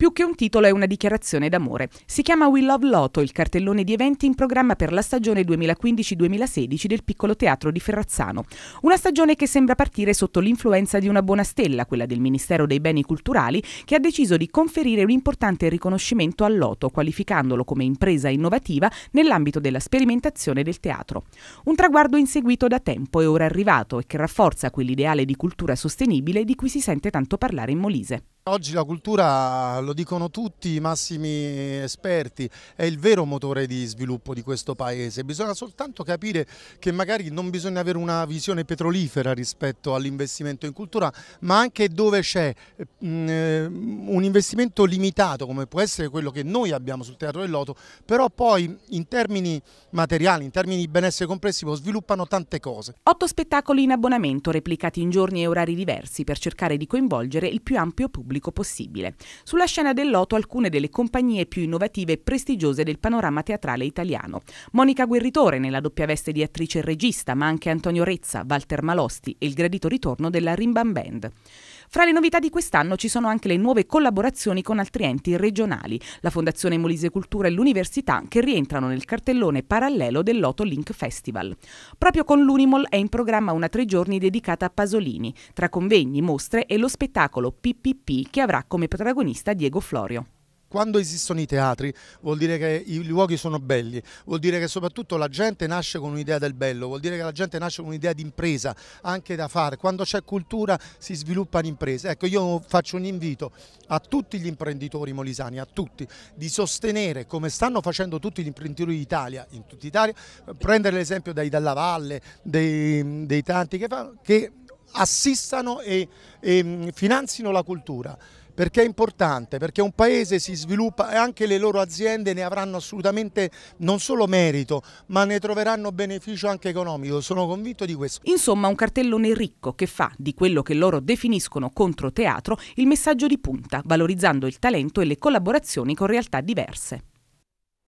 Più che un titolo è una dichiarazione d'amore. Si chiama We Love Lotto, il cartellone di eventi in programma per la stagione 2015-2016 del piccolo teatro di Ferrazzano. Una stagione che sembra partire sotto l'influenza di una buona stella, quella del Ministero dei Beni Culturali, che ha deciso di conferire un importante riconoscimento al Lotto, qualificandolo come impresa innovativa nell'ambito della sperimentazione del teatro. Un traguardo inseguito da tempo e ora arrivato e che rafforza quell'ideale di cultura sostenibile di cui si sente tanto parlare in Molise. Oggi la cultura, lo dicono tutti i massimi esperti, è il vero motore di sviluppo di questo paese. Bisogna soltanto capire che magari non bisogna avere una visione petrolifera rispetto all'investimento in cultura, ma anche dove c'è mm, eh, un investimento limitato, come può essere quello che noi abbiamo sul Teatro del Loto, però poi in termini materiali, in termini di benessere complessivo, sviluppano tante cose. Otto spettacoli in abbonamento, replicati in giorni e orari diversi, per cercare di coinvolgere il più ampio pubblico pubblico possibile. Sulla scena del loto alcune delle compagnie più innovative e prestigiose del panorama teatrale italiano. Monica Guerritore nella doppia veste di attrice e regista, ma anche Antonio Rezza, Walter Malosti e il gradito ritorno della Rimban Band. Fra le novità di quest'anno ci sono anche le nuove collaborazioni con altri enti regionali, la Fondazione Molise Cultura e l'Università che rientrano nel cartellone parallelo del Loto Link Festival. Proprio con l'Unimol è in programma una tre giorni dedicata a Pasolini, tra convegni, mostre e lo spettacolo PPP che avrà come protagonista Diego Florio quando esistono i teatri vuol dire che i luoghi sono belli, vuol dire che soprattutto la gente nasce con un'idea del bello, vuol dire che la gente nasce con un'idea di impresa anche da fare, quando c'è cultura si sviluppano imprese. Ecco io faccio un invito a tutti gli imprenditori molisani, a tutti, di sostenere come stanno facendo tutti gli imprenditori d'Italia, in tutta Italia, prendere l'esempio dai Dalla Valle, dei, dei tanti che, fanno, che assistano e, e mm, finanzino la cultura perché è importante, perché un paese si sviluppa e anche le loro aziende ne avranno assolutamente non solo merito, ma ne troveranno beneficio anche economico, sono convinto di questo. Insomma, un cartellone ricco che fa di quello che loro definiscono controteatro il messaggio di punta, valorizzando il talento e le collaborazioni con realtà diverse.